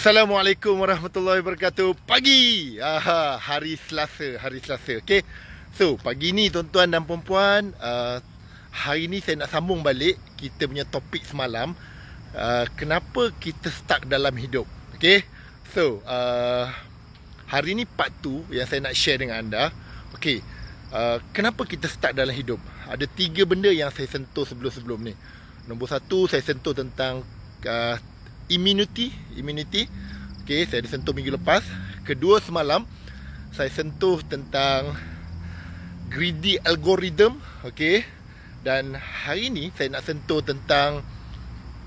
Assalamualaikum warahmatullahi wabarakatuh Pagi Aha, Hari Selasa Hari Selasa Okay So pagi ni tuan-tuan dan puan-puan uh, Hari ni saya nak sambung balik Kita punya topik semalam uh, Kenapa kita stuck dalam hidup Okay So uh, Hari ni part tu Yang saya nak share dengan anda Okay uh, Kenapa kita stuck dalam hidup Ada tiga benda yang saya sentuh sebelum-sebelum ni Nombor satu saya sentuh tentang uh, immunity immunity okey saya disentuh minggu lepas kedua semalam saya sentuh tentang greedy algorithm okey dan hari ini saya nak sentuh tentang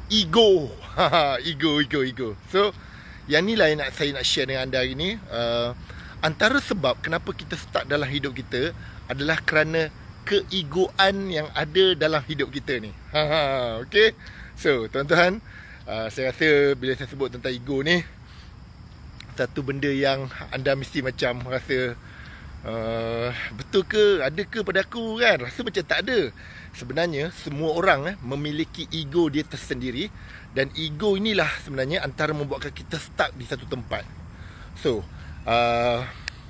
ego ego ego ego so yang ni lah yang nak, saya nak share dengan anda hari ni uh, Antara sebab kenapa kita start dalam hidup kita Adalah kerana keegoan yang ada dalam hidup kita ni Haha, Okay So tuan-tuan Ah, saya rasa bila saya sebut tentang ego ni satu benda yang anda mesti macam rasa uh, betul ke ada ke pada aku kan rasa macam tak ada sebenarnya semua orang eh, memiliki ego dia tersendiri dan ego inilah sebenarnya antara membuatkan kita stuck di satu tempat so uh,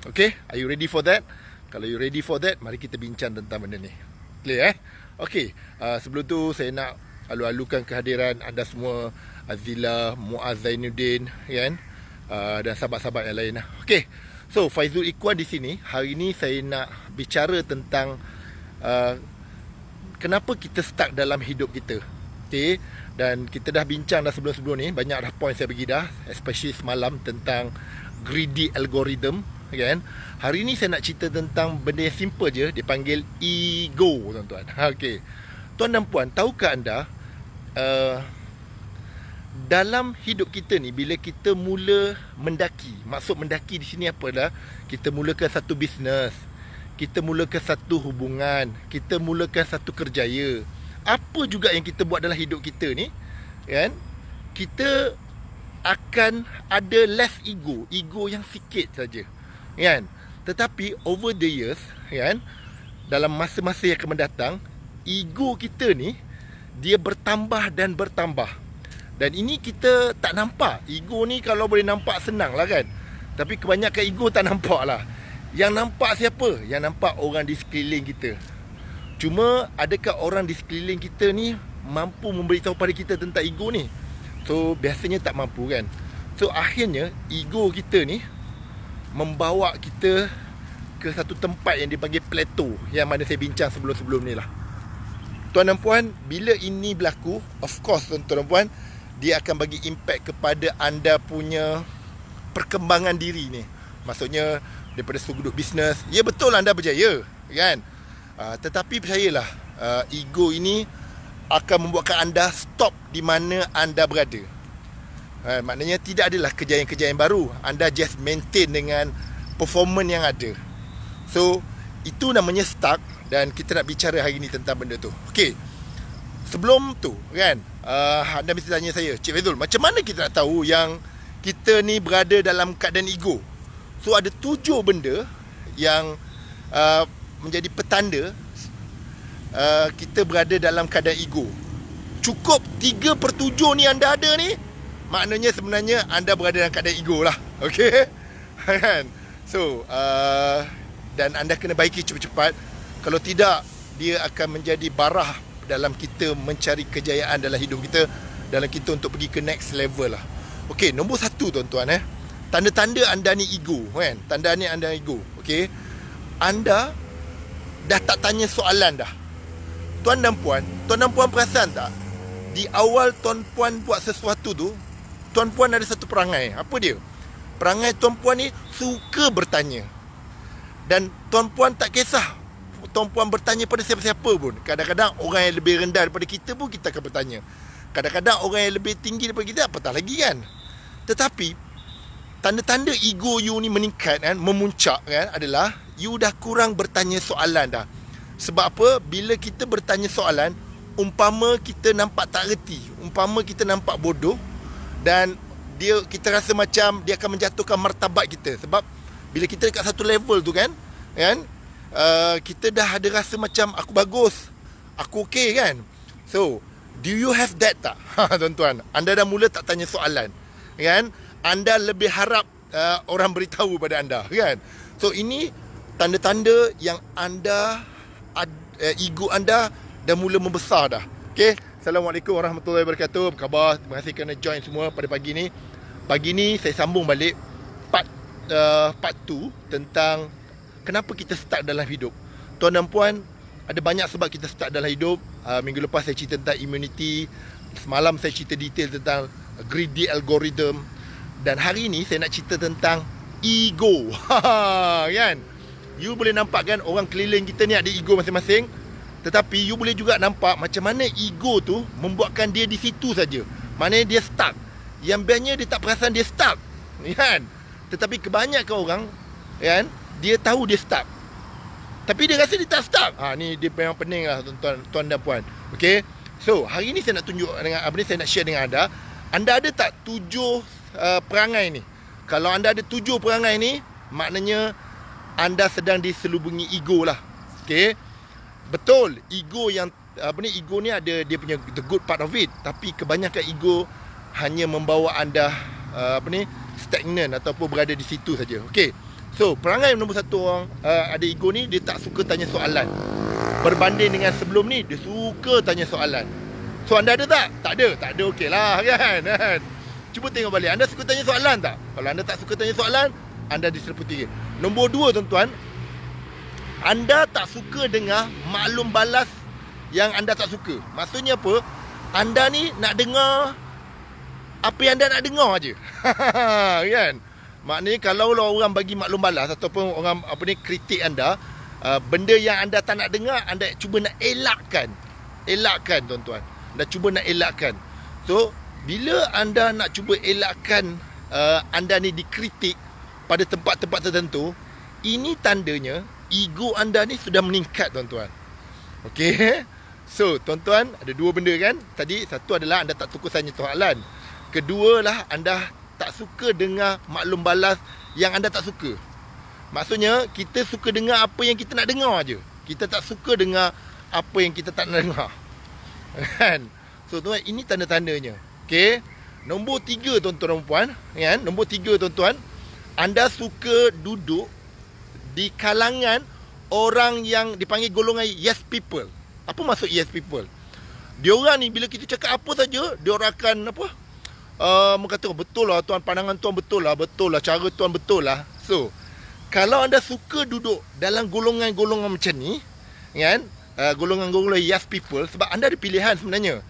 okay are you ready for that kalau you ready for that mari kita bincang tentang benda ni clear eh okay uh, sebelum tu saya nak alu-alukan kehadiran anda semua Azila, Muaz Zainuddin kan? Uh, dan sahabat-sahabat yang lain lah. Okay, so Faizul Ikhwan di sini Hari ini saya nak bicara tentang uh, Kenapa kita stuck dalam hidup kita Okay, dan kita dah bincang dah sebelum-sebelum ni Banyak dah point saya bagi dah Especially semalam tentang greedy algorithm kan? Hari ini saya nak cerita tentang benda yang simple je Dipanggil ego tuan-tuan Okay, Tuan dan puan, tahukah anda uh, dalam hidup kita ni bila kita mula mendaki, maksud mendaki di sini apa apalah? Kita mulakan satu bisnes, kita mulakan satu hubungan, kita mulakan satu kerjaya. Apa juga yang kita buat dalam hidup kita ni, kan? Kita akan ada less ego, ego yang sikit saja. Kan? Tetapi over the years, kan? Dalam masa-masa yang akan mendatang, ego kita ni dia bertambah dan bertambah dan ini kita tak nampak ego ni kalau boleh nampak senang lah kan tapi kebanyakan ego tak nampak lah yang nampak siapa? yang nampak orang di sekeliling kita cuma adakah orang di sekeliling kita ni mampu memberitahu pada kita tentang ego ni so biasanya tak mampu kan so akhirnya ego kita ni membawa kita ke satu tempat yang dipanggil plateau yang mana saya bincang sebelum-sebelum ni lah tuan dan puan bila ini berlaku of course tuan, tuan dan puan dia akan bagi impact kepada anda punya perkembangan diri ni maksudnya daripada sudut bisnes ya betul lah anda berjaya kan uh, tetapi percayalah uh, ego ini akan membuatkan anda stop di mana anda berada uh, maknanya tidak adalah kejayaan-kejayaan baru anda just maintain dengan performance yang ada so itu namanya stuck dan kita nak bicara hari ni tentang benda tu. Okey. Sebelum tu kan, uh, anda mesti tanya saya, Cik Fazul, macam mana kita nak tahu yang kita ni berada dalam keadaan ego? So ada tujuh benda yang uh, menjadi petanda uh, kita berada dalam keadaan ego. Cukup tiga per 7 ni anda ada ni, maknanya sebenarnya anda berada dalam keadaan ego lah. Okay? Kan? so, uh, dan anda kena baiki cepat-cepat kalau tidak, dia akan menjadi barah dalam kita mencari kejayaan dalam hidup kita dalam kita untuk pergi ke next level lah. Okey, nombor satu tuan-tuan eh. Tanda-tanda anda ni ego kan? Tanda ni anda ego. Okey. Anda dah tak tanya soalan dah. Tuan dan puan, tuan dan puan perasan tak? Di awal tuan puan buat sesuatu tu, tuan puan ada satu perangai. Apa dia? Perangai tuan puan ni suka bertanya. Dan tuan puan tak kisah tuan puan bertanya pada siapa-siapa pun. Kadang-kadang orang yang lebih rendah daripada kita pun kita akan bertanya. Kadang-kadang orang yang lebih tinggi daripada kita apatah lagi kan. Tetapi tanda-tanda ego you ni meningkat kan, memuncak kan adalah you dah kurang bertanya soalan dah. Sebab apa? Bila kita bertanya soalan, umpama kita nampak tak reti, umpama kita nampak bodoh dan dia kita rasa macam dia akan menjatuhkan martabat kita sebab bila kita dekat satu level tu kan kan uh, kita dah ada rasa macam aku bagus. Aku okey kan? So, do you have that tak? Ha, tuan-tuan, anda dah mula tak tanya soalan. Kan? Anda lebih harap uh, orang beritahu pada anda, kan? So, ini tanda-tanda yang anda ad, uh, ego anda dah mula membesar dah. Okay? Assalamualaikum warahmatullahi wabarakatuh. Apa khabar? Terima kasih kerana join semua pada pagi ni. Pagi ni saya sambung balik part uh, part 2 tentang kenapa kita start dalam hidup. Tuan dan puan, ada banyak sebab kita start dalam hidup. Uh, minggu lepas saya cerita tentang immunity. Semalam saya cerita detail tentang greedy algorithm. Dan hari ini saya nak cerita tentang ego. kan? You boleh nampak kan orang keliling kita ni ada ego masing-masing. Tetapi you boleh juga nampak macam mana ego tu membuatkan dia di situ saja. Mana dia stuck. Yang biasanya dia tak perasan dia stuck. Kan? Tetapi kebanyakan orang kan? dia tahu dia stuck. Tapi dia rasa dia tak stuck. Ha ni dia memang pening lah tuan-tuan tuan dan puan. Okey. So, hari ni saya nak tunjuk dengan apa ni saya nak share dengan anda. Anda ada tak tujuh uh, perangai ni? Kalau anda ada tujuh perangai ni, maknanya anda sedang diselubungi ego lah. Okay, Betul, ego yang apa ni ego ni ada dia punya the good part of it, tapi kebanyakan ego hanya membawa anda uh, apa ni stagnant ataupun berada di situ saja. Okay. So, perangai nombor satu orang uh, ada ego ni dia tak suka tanya soalan. Berbanding dengan sebelum ni dia suka tanya soalan. So anda ada tak? Tak ada. Tak ada okeylah kan. kan? Cuba tengok balik. Anda suka tanya soalan tak? Kalau anda tak suka tanya soalan, anda diserbu Nombor dua tuan-tuan, anda tak suka dengar maklum balas yang anda tak suka. Maksudnya apa? Anda ni nak dengar apa yang anda nak dengar aje. kan? Maknanya kalau orang bagi maklum balas ataupun orang apa ni kritik anda, uh, benda yang anda tak nak dengar, anda cuba nak elakkan. Elakkan tuan-tuan. Anda cuba nak elakkan. So, bila anda nak cuba elakkan uh, anda ni dikritik pada tempat-tempat tertentu, ini tandanya ego anda ni sudah meningkat tuan-tuan. Okey. So, tuan-tuan, ada dua benda kan? Tadi satu adalah anda tak tukus hanya Tuhan Alan. Kedualah anda tak suka dengar maklum balas yang anda tak suka. Maksudnya kita suka dengar apa yang kita nak dengar aja. Kita tak suka dengar apa yang kita tak nak dengar. Kan? So tuan ini tanda-tandanya. Okey. Nombor tiga tuan-tuan dan puan, kan? Nombor tiga tuan-tuan, anda suka duduk di kalangan orang yang dipanggil golongan yes people. Apa maksud yes people? Diorang ni bila kita cakap apa saja, diorang akan apa? uh, ah, mengatakan betul lah tuan pandangan tuan betul lah betul lah cara tuan betul lah so kalau anda suka duduk dalam golongan-golongan macam ni kan uh, golongan-golongan yes people sebab anda ada pilihan sebenarnya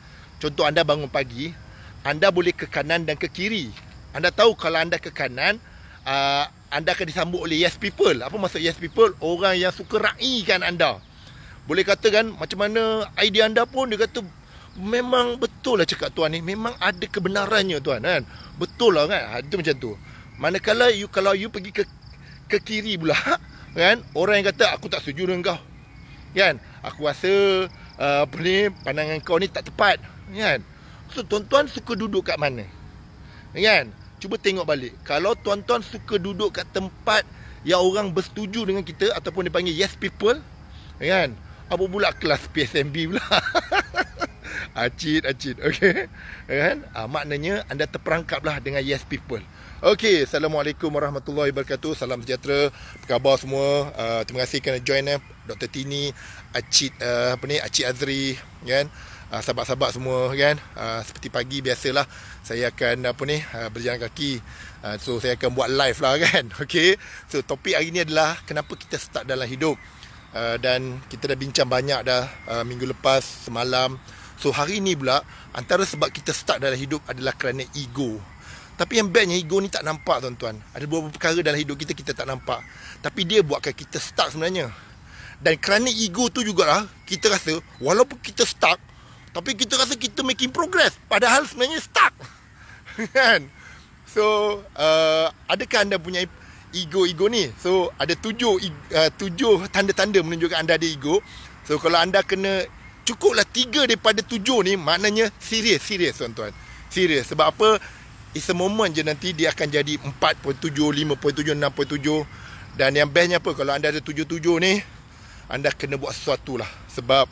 contoh anda bangun pagi anda boleh ke kanan dan ke kiri anda tahu kalau anda ke kanan uh, anda akan disambut oleh yes people apa maksud yes people orang yang suka raikan anda boleh katakan macam mana idea anda pun dia kata memang betul betul lah cakap tuan ni memang ada kebenarannya tuan kan betul lah kan ha, itu macam tu manakala you kalau you pergi ke ke kiri pula kan orang yang kata aku tak setuju dengan kau kan aku rasa uh, apa ni pandangan kau ni tak tepat kan so tuan-tuan suka duduk kat mana kan cuba tengok balik kalau tuan-tuan suka duduk kat tempat yang orang bersetuju dengan kita ataupun dipanggil yes people kan apa pula kelas PSMB pula Acit, acit. Okey. Ya kan? Uh, maknanya anda terperangkaplah dengan yes people. Okey, Assalamualaikum warahmatullahi wabarakatuh. Salam sejahtera. Apa khabar semua? Uh, terima kasih kerana join eh Dr. Tini, Acit uh, apa ni? Acit Azri, ya kan? Uh, sahabat-sahabat semua ya kan uh, seperti pagi biasalah saya akan apa ni uh, berjalan kaki uh, so saya akan buat live lah kan okey so topik hari ni adalah kenapa kita start dalam hidup uh, dan kita dah bincang banyak dah uh, minggu lepas semalam So hari ni pula Antara sebab kita start dalam hidup adalah kerana ego Tapi yang bestnya ego ni tak nampak tuan-tuan Ada beberapa perkara dalam hidup kita kita tak nampak Tapi dia buatkan kita start sebenarnya Dan kerana ego tu jugalah Kita rasa walaupun kita stuck Tapi kita rasa kita making progress Padahal sebenarnya stuck Kan? so uh, adakah anda punya ego-ego ni? So ada tujuh, uh, tujuh tanda-tanda menunjukkan anda ada ego So kalau anda kena cukuplah tiga daripada tujuh ni maknanya serius serius tuan-tuan serius sebab apa it's a moment je nanti dia akan jadi 4.7 5.7 6.7 dan yang bestnya apa kalau anda ada tujuh-tujuh ni anda kena buat sesuatu lah sebab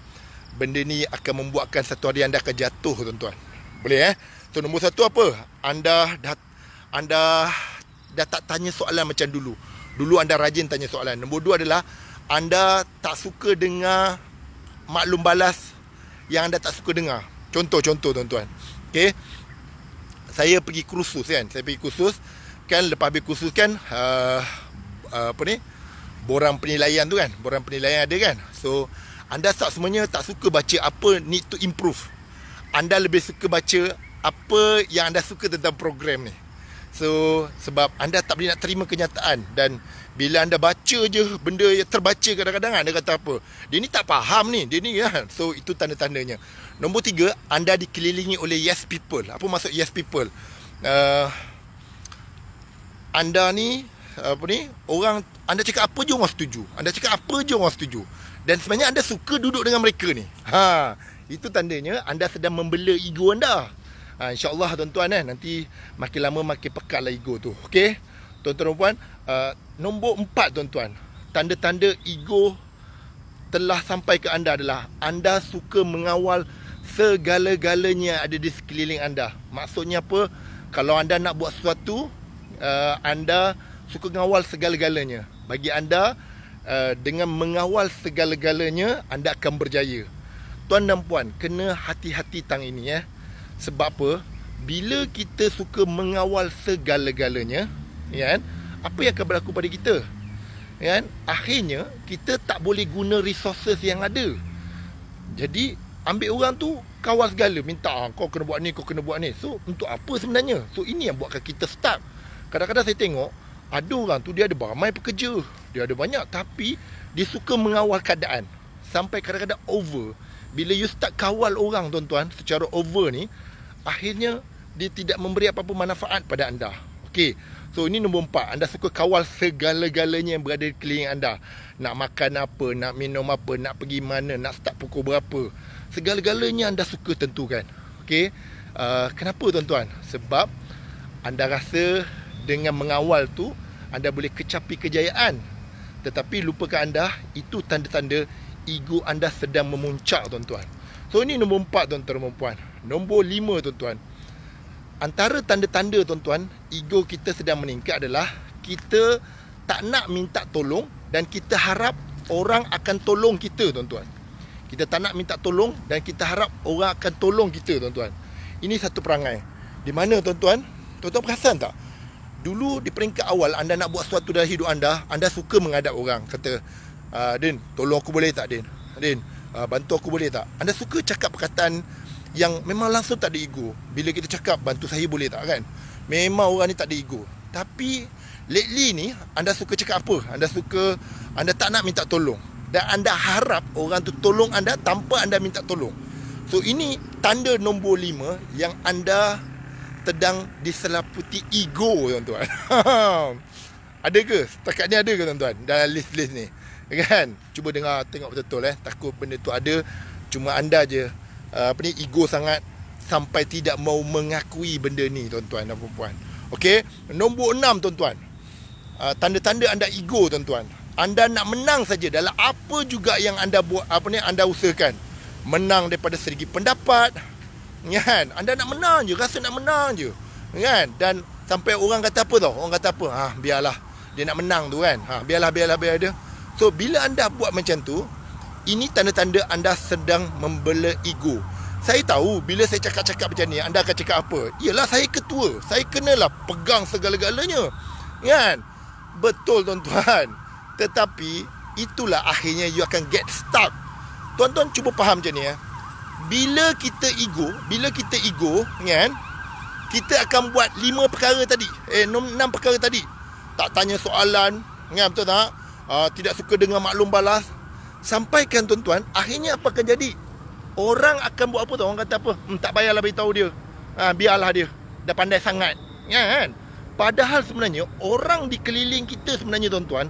benda ni akan membuatkan satu hari anda akan jatuh tuan-tuan boleh eh so nombor satu apa anda dah anda dah tak tanya soalan macam dulu dulu anda rajin tanya soalan nombor dua adalah anda tak suka dengar maklum balas yang anda tak suka dengar. Contoh-contoh tuan-tuan. Okey. Saya pergi kursus kan. Saya pergi kursus kan lepas habis kursus kan uh, uh, apa ni? Borang penilaian tu kan. Borang penilaian ada kan. So anda tak semuanya tak suka baca apa need to improve. Anda lebih suka baca apa yang anda suka tentang program ni. So sebab anda tak boleh nak terima kenyataan dan bila anda baca je benda yang terbaca kadang-kadang anda kata apa dia ni tak faham ni dia ni ya. so itu tanda-tandanya nombor tiga anda dikelilingi oleh yes people apa maksud yes people uh, anda ni apa ni orang anda cakap apa je orang setuju anda cakap apa je orang setuju dan sebenarnya anda suka duduk dengan mereka ni ha itu tandanya anda sedang membela ego anda ha, insyaallah tuan-tuan eh nanti makin lama makin lah ego tu Okay tuan-tuan dan puan uh, nombor empat tuan-tuan tanda-tanda ego telah sampai ke anda adalah anda suka mengawal segala-galanya ada di sekeliling anda maksudnya apa kalau anda nak buat sesuatu uh, anda suka mengawal segala-galanya bagi anda uh, dengan mengawal segala-galanya anda akan berjaya tuan dan puan kena hati-hati tang ini eh sebab apa bila kita suka mengawal segala-galanya ya kan apa yang akan berlaku pada kita ya kan akhirnya kita tak boleh guna resources yang ada jadi ambil orang tu kawal segala minta ah, kau kena buat ni kau kena buat ni so untuk apa sebenarnya so ini yang buatkan kita stuck kadang-kadang saya tengok ada orang tu dia ada ramai pekerja dia ada banyak tapi dia suka mengawal keadaan sampai kadang-kadang over bila you start kawal orang tuan-tuan secara over ni akhirnya dia tidak memberi apa-apa manfaat pada anda Okay. So ini nombor empat Anda suka kawal segala-galanya yang berada di keliling anda Nak makan apa, nak minum apa, nak pergi mana, nak start pukul berapa Segala-galanya anda suka tentukan okay? uh, Kenapa tuan-tuan? Sebab anda rasa dengan mengawal tu Anda boleh kecapi kejayaan Tetapi lupakan anda Itu tanda-tanda ego anda sedang memuncak tuan-tuan So ini nombor empat tuan-tuan dan Nombor lima tuan-tuan Antara tanda-tanda tuan-tuan ego kita sedang meningkat adalah kita tak nak minta tolong dan kita harap orang akan tolong kita tuan-tuan. Kita tak nak minta tolong dan kita harap orang akan tolong kita tuan-tuan. Ini satu perangai. Di mana tuan-tuan? Tuan-tuan perasan tak? Dulu di peringkat awal anda nak buat sesuatu dalam hidup anda, anda suka menghadap orang. Kata, ah, Din, tolong aku boleh tak Din? Din, ah, bantu aku boleh tak? Anda suka cakap perkataan yang memang langsung tak ada ego. Bila kita cakap, bantu saya boleh tak kan? Memang orang ni tak ada ego Tapi Lately ni Anda suka cakap apa Anda suka Anda tak nak minta tolong Dan anda harap Orang tu tolong anda Tanpa anda minta tolong So ini Tanda nombor lima Yang anda Sedang diselaputi ego Tuan-tuan Ada ke? Setakat ni ada ke tuan-tuan? Dalam list-list ni Kan? Cuba dengar tengok betul-betul eh Takut benda tu ada Cuma anda je ah, Apa ni? Ego sangat sampai tidak mau mengakui benda ni tuan-tuan dan perempuan, puan Okey, nombor enam tuan-tuan. Ah, tanda-tanda anda ego tuan-tuan. Anda nak menang saja dalam apa juga yang anda buat apa ni anda usahakan. Menang daripada segi pendapat kan. Anda nak menang je, rasa nak menang je. Kan? Dan sampai orang kata apa tau? Orang kata apa? Ha, biarlah. Dia nak menang tu kan. Ha, biarlah, biarlah, biar dia. So bila anda buat macam tu, ini tanda-tanda anda sedang membela ego saya tahu bila saya cakap-cakap macam ni anda akan cakap apa ialah saya ketua saya kenalah pegang segala-galanya kan betul tuan-tuan tetapi itulah akhirnya you akan get stuck tuan-tuan cuba faham macam ni ya bila kita ego bila kita ego kan kita akan buat lima perkara tadi eh 6 perkara tadi tak tanya soalan kan betul tak uh, tidak suka dengan maklum balas sampaikan tuan-tuan akhirnya apa akan jadi orang akan buat apa tu orang kata apa hmm, tak payahlah beritahu dia ha, biarlah dia dah pandai sangat ya, kan padahal sebenarnya orang di keliling kita sebenarnya tuan-tuan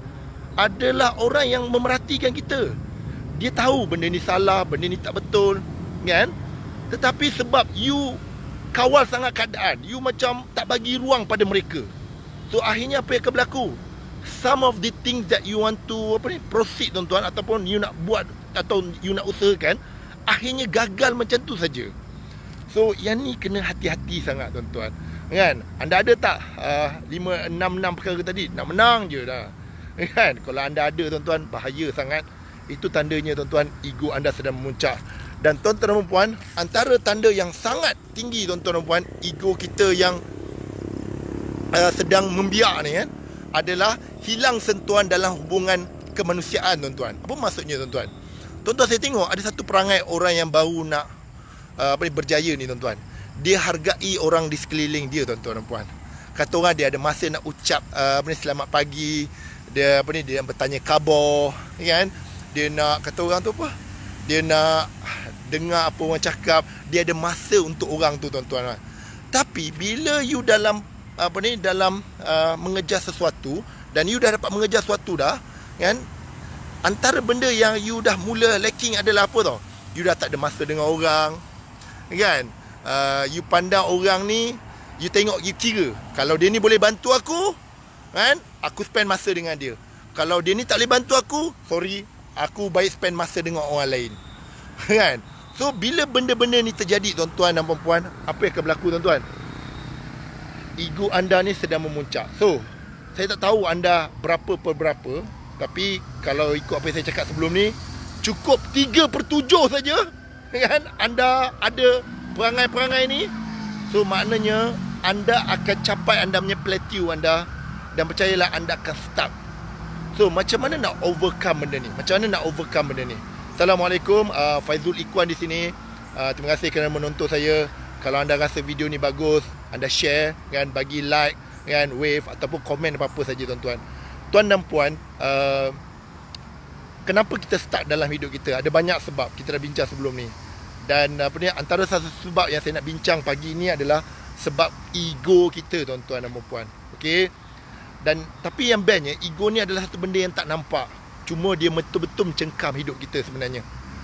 adalah orang yang memerhatikan kita dia tahu benda ni salah benda ni tak betul ya, kan tetapi sebab you kawal sangat keadaan you macam tak bagi ruang pada mereka so akhirnya apa yang akan berlaku some of the things that you want to apa ni proceed tuan-tuan ataupun you nak buat atau you nak usahakan akhirnya gagal macam tu saja. So yang ni kena hati-hati sangat tuan-tuan. Kan? Anda ada tak uh, 5 6 6 perkara tadi? Nak menang je dah. Kan? Kalau anda ada tuan-tuan bahaya sangat. Itu tandanya tuan-tuan ego anda sedang memuncak. Dan tuan-tuan dan puan, antara tanda yang sangat tinggi tuan-tuan dan puan, ego kita yang uh, sedang membiak ni kan adalah hilang sentuhan dalam hubungan kemanusiaan tuan-tuan. Apa maksudnya tuan-tuan? Tuan-tuan saya tengok ada satu perangai orang yang baru nak uh, apa ni berjaya ni tuan-tuan. Dia hargai orang di sekeliling dia tuan-tuan dan puan. Kata orang dia ada masa nak ucap uh, apa ni selamat pagi, dia apa ni dia bertanya khabar, ya kan? Dia nak kata orang tu apa? Dia nak dengar apa orang cakap, dia ada masa untuk orang tu tuan-tuan. Tapi bila you dalam apa ni dalam uh, mengejar sesuatu dan you dah dapat mengejar sesuatu dah, kan? Antara benda yang you dah mula lacking adalah apa tau You dah tak ada masa dengan orang Kan uh, You pandang orang ni You tengok, you kira Kalau dia ni boleh bantu aku Kan Aku spend masa dengan dia Kalau dia ni tak boleh bantu aku Sorry Aku baik spend masa dengan orang lain Kan So bila benda-benda ni terjadi tuan-tuan dan puan Apa yang akan berlaku tuan-tuan Ego anda ni sedang memuncak So Saya tak tahu anda berapa per berapa tapi kalau ikut apa yang saya cakap sebelum ni Cukup 3 per 7 saja kan? Anda ada perangai-perangai ni So maknanya anda akan capai anda punya plateau anda Dan percayalah anda akan stuck So macam mana nak overcome benda ni Macam mana nak overcome benda ni Assalamualaikum uh, Faizul Ikhwan di sini uh, Terima kasih kerana menonton saya Kalau anda rasa video ni bagus Anda share kan? Bagi like kan? Wave ataupun komen apa-apa saja tuan-tuan tuan dan puan uh, kenapa kita start dalam hidup kita ada banyak sebab kita dah bincang sebelum ni dan uh, apa ni antara satu sebab yang saya nak bincang pagi ni adalah sebab ego kita tuan-tuan dan puan okey dan tapi yang bestnya ego ni adalah satu benda yang tak nampak cuma dia betul-betul mencengkam hidup kita sebenarnya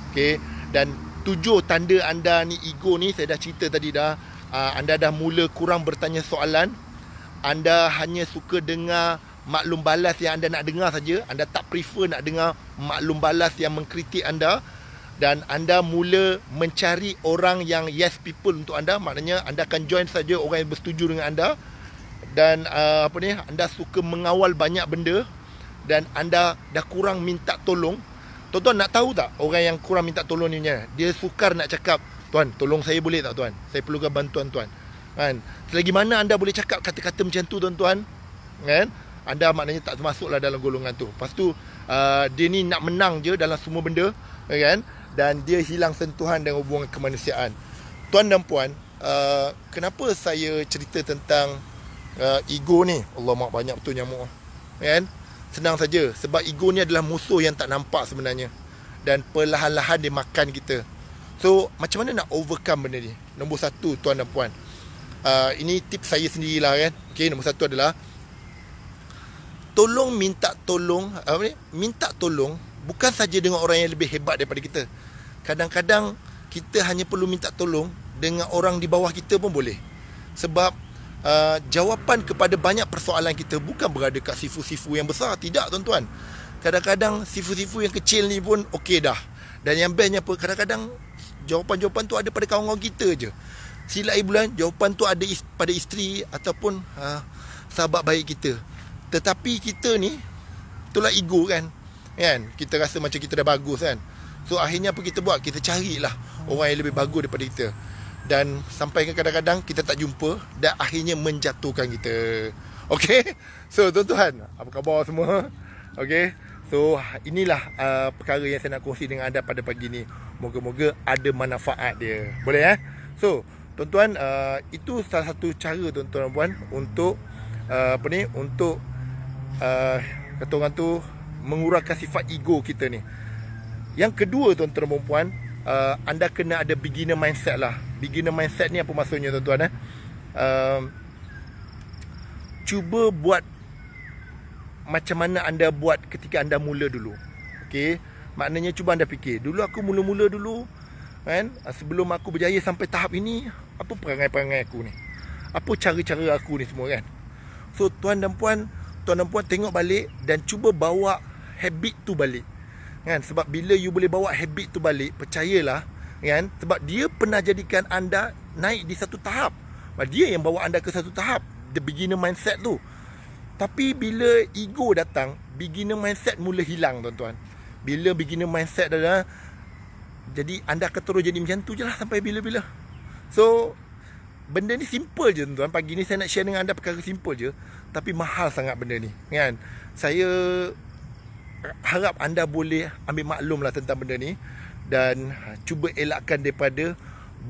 Okay, dan tujuh tanda anda ni ego ni saya dah cerita tadi dah uh, anda dah mula kurang bertanya soalan anda hanya suka dengar maklum balas yang anda nak dengar saja anda tak prefer nak dengar maklum balas yang mengkritik anda dan anda mula mencari orang yang yes people untuk anda maknanya anda akan join saja orang yang bersetuju dengan anda dan uh, apa ni anda suka mengawal banyak benda dan anda dah kurang minta tolong tuan-tuan nak tahu tak orang yang kurang minta tolong ni eh? dia sukar nak cakap tuan tolong saya boleh tak tuan saya perlukan bantuan tuan kan selagi mana anda boleh cakap kata-kata macam tu tuan-tuan kan anda maknanya tak termasuklah dalam golongan tu. Lepas tu uh, dia ni nak menang je dalam semua benda ya kan dan dia hilang sentuhan dengan hubungan kemanusiaan. Tuan dan puan, uh, kenapa saya cerita tentang uh, ego ni? Allah mak banyak betul nyamuk. Ya kan? Senang saja sebab ego ni adalah musuh yang tak nampak sebenarnya dan perlahan-lahan dia makan kita. So, macam mana nak overcome benda ni? Nombor satu, tuan dan puan. Uh, ini tip saya sendirilah kan. Okay, nombor satu adalah tolong minta tolong apa ni minta tolong bukan saja dengan orang yang lebih hebat daripada kita kadang-kadang kita hanya perlu minta tolong dengan orang di bawah kita pun boleh sebab uh, jawapan kepada banyak persoalan kita bukan berada kat sifu-sifu yang besar tidak tuan-tuan kadang-kadang sifu-sifu yang kecil ni pun okey dah dan yang bestnya apa kadang-kadang jawapan-jawapan tu ada pada kawan-kawan kita je silap bulan jawapan tu ada pada isteri ataupun uh, sahabat baik kita tetapi kita ni Itulah ego kan kan Kita rasa macam kita dah bagus kan So akhirnya apa kita buat Kita carilah orang yang lebih bagus daripada kita Dan sampai ke kadang-kadang kita tak jumpa Dan akhirnya menjatuhkan kita Okay So tuan-tuan Apa khabar semua Okay So inilah uh, perkara yang saya nak kongsi dengan anda pada pagi ni Moga-moga ada manfaat dia Boleh eh So tuan-tuan uh, Itu salah satu cara tuan-tuan dan puan Untuk uh, Apa ni Untuk Ah, kata orang tu mengurangkan sifat ego kita ni yang kedua tuan-tuan dan puan uh, ah, anda kena ada beginner mindset lah beginner mindset ni apa maksudnya tuan-tuan eh? Uh, cuba buat macam mana anda buat ketika anda mula dulu okay? maknanya cuba anda fikir dulu aku mula-mula dulu kan? sebelum aku berjaya sampai tahap ini apa perangai-perangai aku ni apa cara-cara aku ni semua kan so tuan dan puan tuan dan puan tengok balik dan cuba bawa habit tu balik kan sebab bila you boleh bawa habit tu balik percayalah kan sebab dia pernah jadikan anda naik di satu tahap dia yang bawa anda ke satu tahap the beginner mindset tu tapi bila ego datang beginner mindset mula hilang tuan-tuan bila beginner mindset dah, dah jadi anda akan terus jadi macam tu je lah sampai bila-bila so benda ni simple je tuan-tuan pagi ni saya nak share dengan anda perkara simple je tapi mahal sangat benda ni kan saya harap anda boleh ambil maklum lah tentang benda ni dan ha, cuba elakkan daripada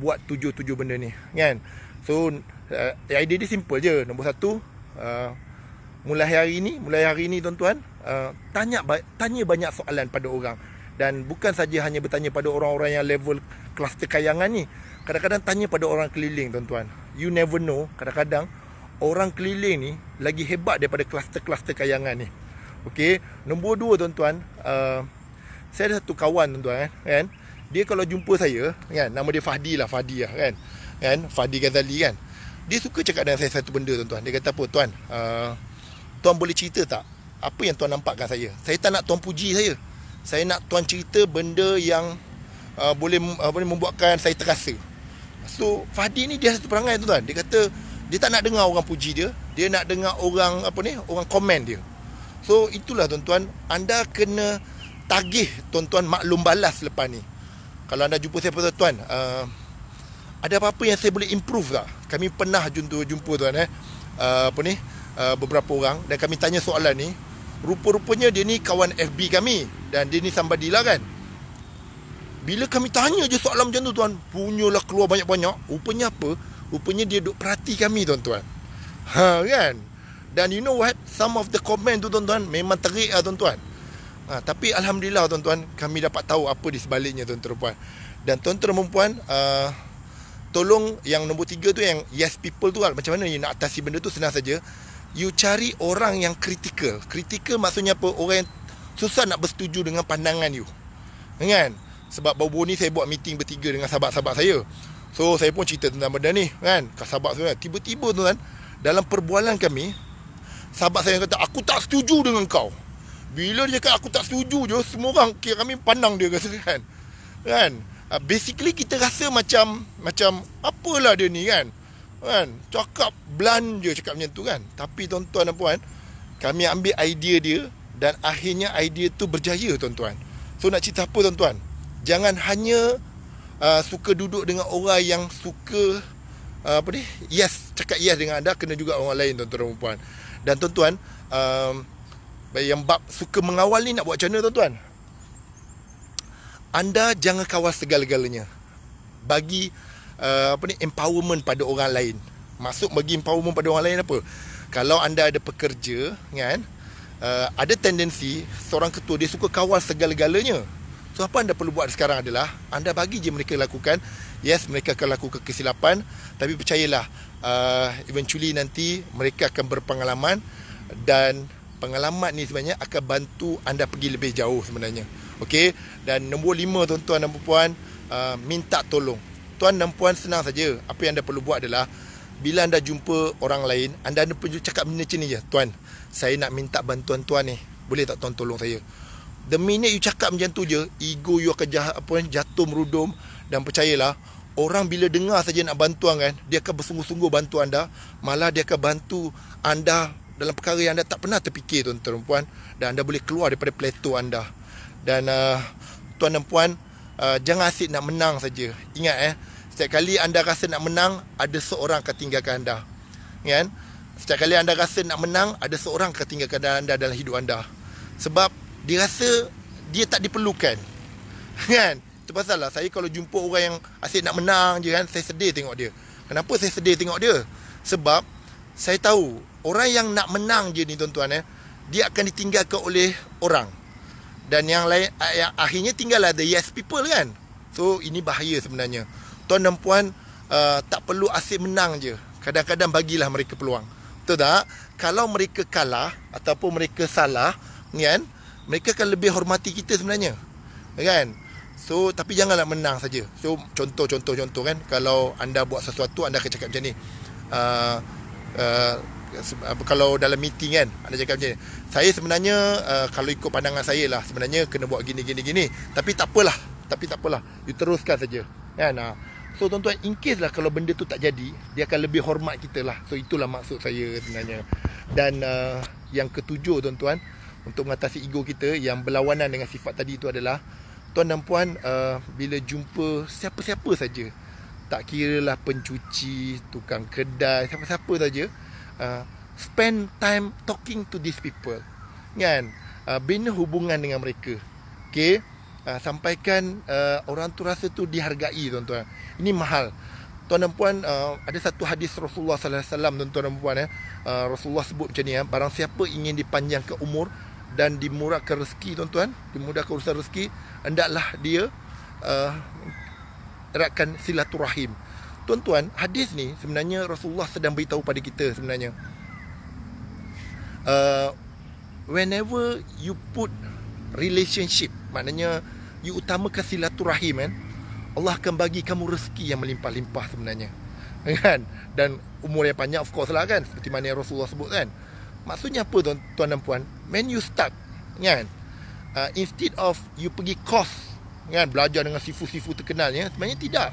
buat tujuh-tujuh benda ni kan so uh, idea dia simple je nombor satu uh, mulai hari ni mulai hari ni tuan-tuan uh, tanya, tanya banyak soalan pada orang dan bukan saja hanya bertanya pada orang-orang yang level kluster kayangan ni kadang-kadang tanya pada orang keliling tuan-tuan you never know kadang-kadang orang keliling ni lagi hebat daripada kluster-kluster kayangan ni. Okey, nombor dua tuan-tuan, uh, saya ada satu kawan tuan-tuan eh, kan. Dia kalau jumpa saya, kan, nama dia Fahdi lah, Fahdi lah kan. Kan, Fahdi Ghazali kan. Dia suka cakap dengan saya satu benda tuan-tuan. Dia kata apa tuan, uh, tuan boleh cerita tak? Apa yang tuan nampak nampakkan saya? Saya tak nak tuan puji saya. Saya nak tuan cerita benda yang uh, boleh, uh, boleh membuatkan saya terasa. So, Fahdi ni dia satu perangai tuan-tuan. Dia kata, dia tak nak dengar orang puji dia dia nak dengar orang apa ni orang komen dia so itulah tuan-tuan anda kena tagih tuan-tuan maklum balas lepas ni kalau anda jumpa saya tuan-tuan uh, ada apa-apa yang saya boleh improve tak kami pernah jumpa jumpa tuan eh uh, apa ni uh, beberapa orang dan kami tanya soalan ni rupa-rupanya dia ni kawan FB kami dan dia ni somebody lah kan bila kami tanya je soalan macam tu tuan punyalah keluar banyak-banyak rupanya apa Rupanya dia duk perhati kami tuan-tuan Ha kan Dan you know what Some of the comment tu tuan-tuan Memang terik lah tuan-tuan ha, Tapi Alhamdulillah tuan-tuan Kami dapat tahu apa di sebaliknya tuan-tuan puan Dan tuan-tuan dan puan uh, Tolong yang nombor tiga tu Yang yes people tu Macam mana you nak atasi benda tu Senang saja You cari orang yang kritikal, kritikal maksudnya apa Orang yang susah nak bersetuju dengan pandangan you Kan Sebab baru-baru ni saya buat meeting bertiga Dengan sahabat-sahabat saya So saya pun cerita tentang benda ni kan Sahabat saya kan? Tiba-tiba tu kan Dalam perbualan kami Sahabat saya kata Aku tak setuju dengan kau Bila dia kata aku tak setuju je Semua orang kira kami pandang dia rasa kan Kan ah, Basically kita rasa macam Macam Apalah dia ni kan Kan Cakap belanja cakap macam tu kan Tapi tuan-tuan dan puan Kami ambil idea dia Dan akhirnya idea tu berjaya tuan-tuan So nak cerita apa tuan-tuan Jangan hanya Uh, suka duduk dengan orang yang suka uh, apa ni yes cakap yes dengan anda kena juga orang lain tuan-tuan dan puan dan tuan-tuan uh, yang bab suka mengawal ni nak buat macam mana tuan-tuan anda jangan kawal segala-galanya bagi uh, apa ni empowerment pada orang lain masuk bagi empowerment pada orang lain apa kalau anda ada pekerja kan uh, ada tendensi seorang ketua dia suka kawal segala-galanya So apa anda perlu buat sekarang adalah anda bagi je mereka lakukan. Yes, mereka akan lakukan kesilapan tapi percayalah uh, eventually nanti mereka akan berpengalaman dan pengalaman ni sebenarnya akan bantu anda pergi lebih jauh sebenarnya. okay dan nombor lima tuan-tuan dan puan-puan uh, minta tolong. Tuan dan puan senang saja. Apa yang anda perlu buat adalah bila anda jumpa orang lain, anda hendak cakap macam ni je, tuan. Saya nak minta bantuan tuan ni. Boleh tak tuan tolong saya? The minute you cakap macam tu je Ego you akan jah, apa, jatuh merudum Dan percayalah Orang bila dengar saja nak bantuan kan Dia akan bersungguh-sungguh bantu anda Malah dia akan bantu anda Dalam perkara yang anda tak pernah terfikir tuan tuan puan Dan anda boleh keluar daripada plateau anda Dan uh, tuan dan puan uh, Jangan asyik nak menang saja Ingat eh Setiap kali anda rasa nak menang Ada seorang akan tinggalkan anda kan? Setiap kali anda rasa nak menang Ada seorang ketinggalan anda dalam hidup anda Sebab dia rasa dia tak diperlukan kan itu pasal lah, saya kalau jumpa orang yang asyik nak menang je kan saya sedih tengok dia kenapa saya sedih tengok dia sebab saya tahu orang yang nak menang je ni tuan-tuan eh dia akan ditinggalkan oleh orang dan yang lain yang akhirnya tinggal ada yes people kan so ini bahaya sebenarnya tuan dan puan uh, tak perlu asyik menang je kadang-kadang bagilah mereka peluang betul tak kalau mereka kalah ataupun mereka salah kan mereka akan lebih hormati kita sebenarnya ya kan so tapi janganlah menang saja so contoh-contoh contoh kan kalau anda buat sesuatu anda akan cakap macam ni uh, uh, kalau dalam meeting kan anda cakap macam ni saya sebenarnya uh, kalau ikut pandangan saya lah sebenarnya kena buat gini gini gini tapi tak apalah tapi tak apalah you teruskan saja kan uh. So tuan-tuan in case lah kalau benda tu tak jadi Dia akan lebih hormat kita lah So itulah maksud saya sebenarnya Dan uh, yang ketujuh tuan-tuan untuk mengatasi ego kita yang berlawanan dengan sifat tadi itu adalah tuan dan puan uh, bila jumpa siapa-siapa saja tak kira lah pencuci, tukang kedai, siapa-siapa saja uh, spend time talking to these people kan uh, bina hubungan dengan mereka okey uh, sampaikan uh, orang tu rasa tu dihargai tuan-tuan ini mahal tuan dan puan uh, ada satu hadis Rasulullah sallallahu alaihi wasallam tuan-tuan dan puan ya uh, Rasulullah sebut macam ni ya barang siapa ingin dipanjangkan umur dan dimurahkan rezeki tuan-tuan, dimudahkan urusan rezeki, hendaklah dia uh, eratkan silaturahim. Tuan-tuan, hadis ni sebenarnya Rasulullah sedang beritahu pada kita sebenarnya. Uh, whenever you put relationship, maknanya you utamakan silaturahim kan, Allah akan bagi kamu rezeki yang melimpah-limpah sebenarnya. Kan? Dan umur yang panjang of course lah kan, seperti mana yang Rasulullah sebut kan. Maksudnya apa tuan, tuan dan puan? When you start, kan? Uh, instead of you pergi kos, kan? Belajar dengan sifu-sifu terkenal, ya? Sebenarnya tidak.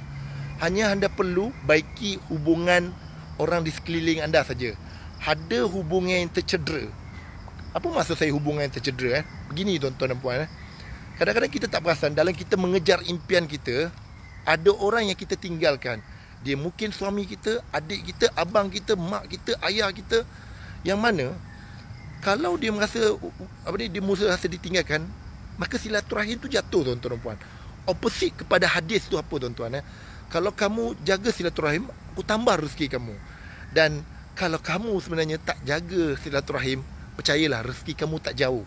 Hanya anda perlu baiki hubungan orang di sekeliling anda saja. Ada hubungan yang tercedera. Apa maksud saya hubungan yang tercedera, eh? Begini tuan-tuan dan puan, eh? Kadang-kadang kita tak perasan dalam kita mengejar impian kita, ada orang yang kita tinggalkan. Dia mungkin suami kita, adik kita, abang kita, mak kita, ayah kita, yang mana kalau dia merasa apa ni dia merasa ditinggalkan, maka silaturahim tu jatuh tuan-tuan dan puan. Opposite kepada hadis tu apa tuan-tuan eh? Kalau kamu jaga silaturahim, aku tambah rezeki kamu. Dan kalau kamu sebenarnya tak jaga silaturahim, percayalah rezeki kamu tak jauh.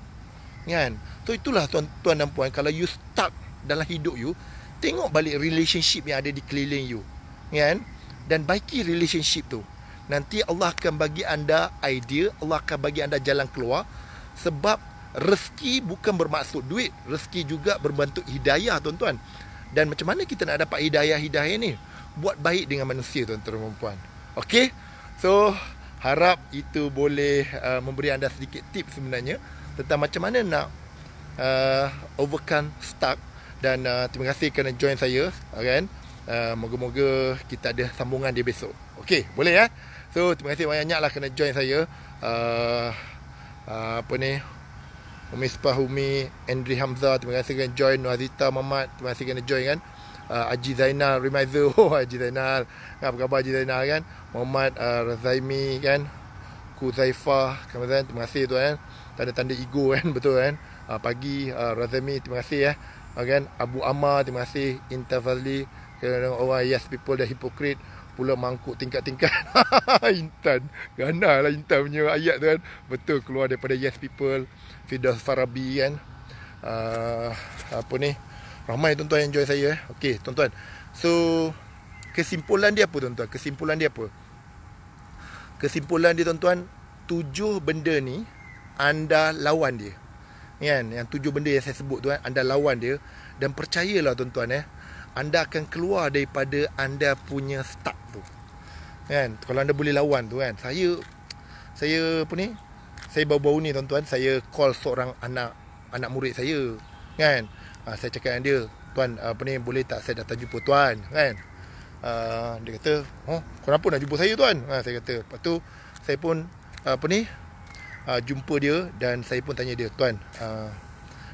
Kan? So itulah tuan-tuan dan puan, kalau you stuck dalam hidup you, tengok balik relationship yang ada di keliling you. Kan? Dan baiki relationship tu nanti Allah akan bagi anda idea, Allah akan bagi anda jalan keluar sebab rezeki bukan bermaksud duit, rezeki juga berbentuk hidayah tuan-tuan. Dan macam mana kita nak dapat hidayah-hidayah ni? Buat baik dengan manusia tuan-tuan dan puan-puan. Okey? So, harap itu boleh uh, memberi anda sedikit tip sebenarnya tentang macam mana nak uh, overcome stuck dan uh, terima kasih kerana join saya, kan? Uh, moga-moga kita ada sambungan dia besok. Okey, boleh ya? Eh? tu terima kasih banyak-banyak lah kena join saya uh, uh, apa ni Umi Sepah Umi Andri Hamzah terima kasih kena join Azita, Mamat terima kasih kena join kan uh, ah, Aji Zainal Remizer oh Aji Zainal kan, apa khabar Aji Zainal kan Muhammad uh, Razaimi kan Ku Zaifah kan? terima kasih tu kan tanda-tanda ego kan betul kan uh, pagi uh, Razami terima kasih ya. kan Abu Amar terima kasih Intervali kerana orang oh, yes people dah hipokrit pula mangkuk tingkat-tingkat Intan Gana lah Intan punya ayat tu kan Betul keluar daripada Yes People Fidel Farabi kan uh, Apa ni Ramai tuan-tuan yang join saya eh Okay tuan-tuan So Kesimpulan dia apa tuan-tuan Kesimpulan dia apa Kesimpulan dia tuan-tuan Tujuh benda ni Anda lawan dia kan? Yang tujuh benda yang saya sebut tu kan Anda lawan dia Dan percayalah tuan-tuan eh anda akan keluar daripada anda punya stuck tu kan kalau anda boleh lawan tu kan saya saya apa ni saya baru-baru ni tuan-tuan saya call seorang anak anak murid saya kan ha, saya cakap dengan dia tuan apa ni boleh tak saya datang jumpa tuan kan ha, dia kata oh kenapa nak jumpa saya tuan ha, saya kata lepas tu saya pun apa ni ha, jumpa dia dan saya pun tanya dia tuan ha,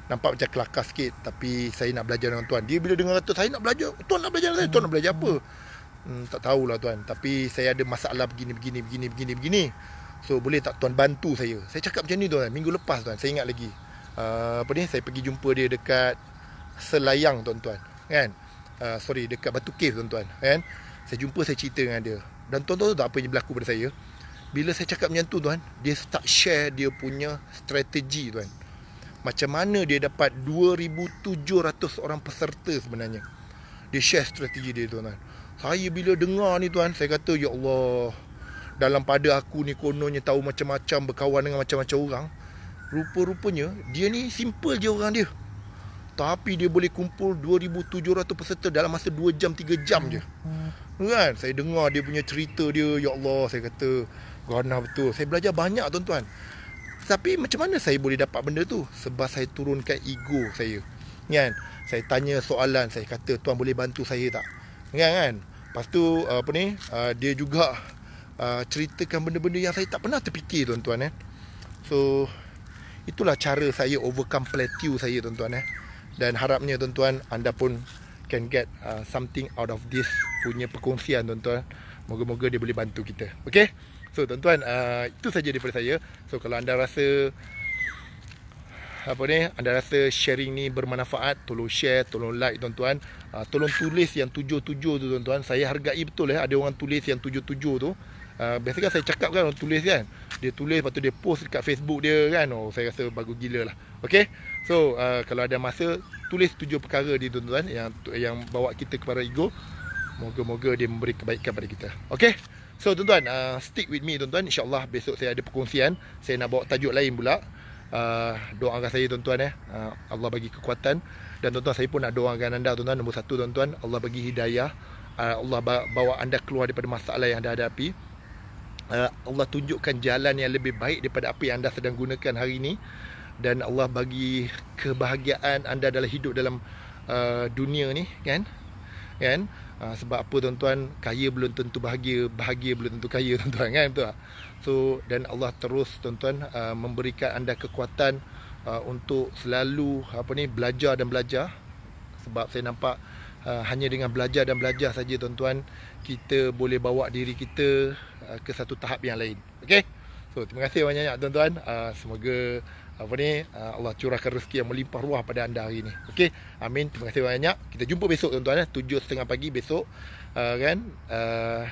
nampak macam kelakar sikit tapi saya nak belajar dengan tuan dia bila dengar kata saya nak belajar tuan nak belajar saya tuan nak belajar apa hmm, tak tahulah tuan tapi saya ada masalah begini begini begini begini begini so boleh tak tuan bantu saya saya cakap macam ni tuan minggu lepas tuan saya ingat lagi uh, apa ni saya pergi jumpa dia dekat selayang tuan-tuan kan uh, sorry dekat batu cave tuan-tuan kan saya jumpa saya cerita dengan dia dan tuan-tuan tahu tak apa yang berlaku pada saya bila saya cakap macam tu tuan dia start share dia punya strategi tuan macam mana dia dapat 2,700 orang peserta sebenarnya Dia share strategi dia tuan-tuan Saya bila dengar ni tuan Saya kata ya Allah Dalam pada aku ni kononnya tahu macam-macam Berkawan dengan macam-macam orang Rupa-rupanya dia ni simple je orang dia Tapi dia boleh kumpul 2,700 peserta dalam masa 2 jam 3 jam je Kan saya dengar dia punya cerita dia Ya Allah saya kata Gana betul Saya belajar banyak tuan-tuan tapi macam mana saya boleh dapat benda tu? Sebab saya turunkan ego saya. Kan? Saya tanya soalan, saya kata tuan boleh bantu saya tak? Kan kan? Lepas tu apa ni? Uh, dia juga uh, ceritakan benda-benda yang saya tak pernah terfikir tuan-tuan eh. So itulah cara saya overcome plateau saya tuan-tuan eh. Dan harapnya tuan-tuan anda pun can get uh, something out of this punya perkongsian tuan-tuan. Moga-moga dia boleh bantu kita. Okay? So tuan-tuan uh, itu saja daripada saya. So kalau anda rasa apa ni anda rasa sharing ni bermanfaat tolong share tolong like tuan-tuan uh, tolong tulis yang tujuh-tujuh tu tuan-tuan saya hargai betul eh ada orang tulis yang tujuh-tujuh tu uh, biasanya saya cakap kan orang tulis kan dia tulis lepas tu dia post kat Facebook dia kan oh saya rasa bagus gila lah Okay. so uh, kalau ada masa tulis tujuh perkara di tuan-tuan yang yang bawa kita kepada ego moga-moga dia memberi kebaikan pada kita Okay. So tuan-tuan uh, Stick with me tuan-tuan InsyaAllah besok saya ada perkongsian Saya nak bawa tajuk lain pula uh, Doakan saya tuan-tuan eh. Uh, Allah bagi kekuatan Dan tuan-tuan saya pun nak doakan anda tuan-tuan Nombor satu tuan-tuan Allah bagi hidayah uh, Allah bawa anda keluar daripada masalah yang anda hadapi uh, Allah tunjukkan jalan yang lebih baik Daripada apa yang anda sedang gunakan hari ini Dan Allah bagi kebahagiaan anda dalam hidup dalam uh, dunia ni Kan Kan Ha, sebab apa tuan-tuan, kaya belum tentu bahagia, bahagia belum tentu kaya tuan-tuan kan betul tak? So dan Allah terus tuan-tuan uh, memberikan anda kekuatan uh, untuk selalu apa ni belajar dan belajar sebab saya nampak uh, hanya dengan belajar dan belajar saja tuan-tuan kita boleh bawa diri kita uh, ke satu tahap yang lain. Okay, So terima kasih banyak-banyak tuan-tuan. Uh, semoga apa ni ah, Allah curahkan rezeki yang melimpah ruah pada anda hari ini. Okey. Amin. Terima kasih banyak. Kita jumpa besok tuan-tuan eh 7.30 pagi besok uh, kan uh,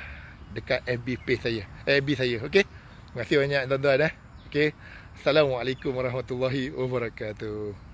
dekat FB page saya. Eh, FB saya. Okey. Terima kasih banyak tuan-tuan eh. Okey. Assalamualaikum warahmatullahi wabarakatuh.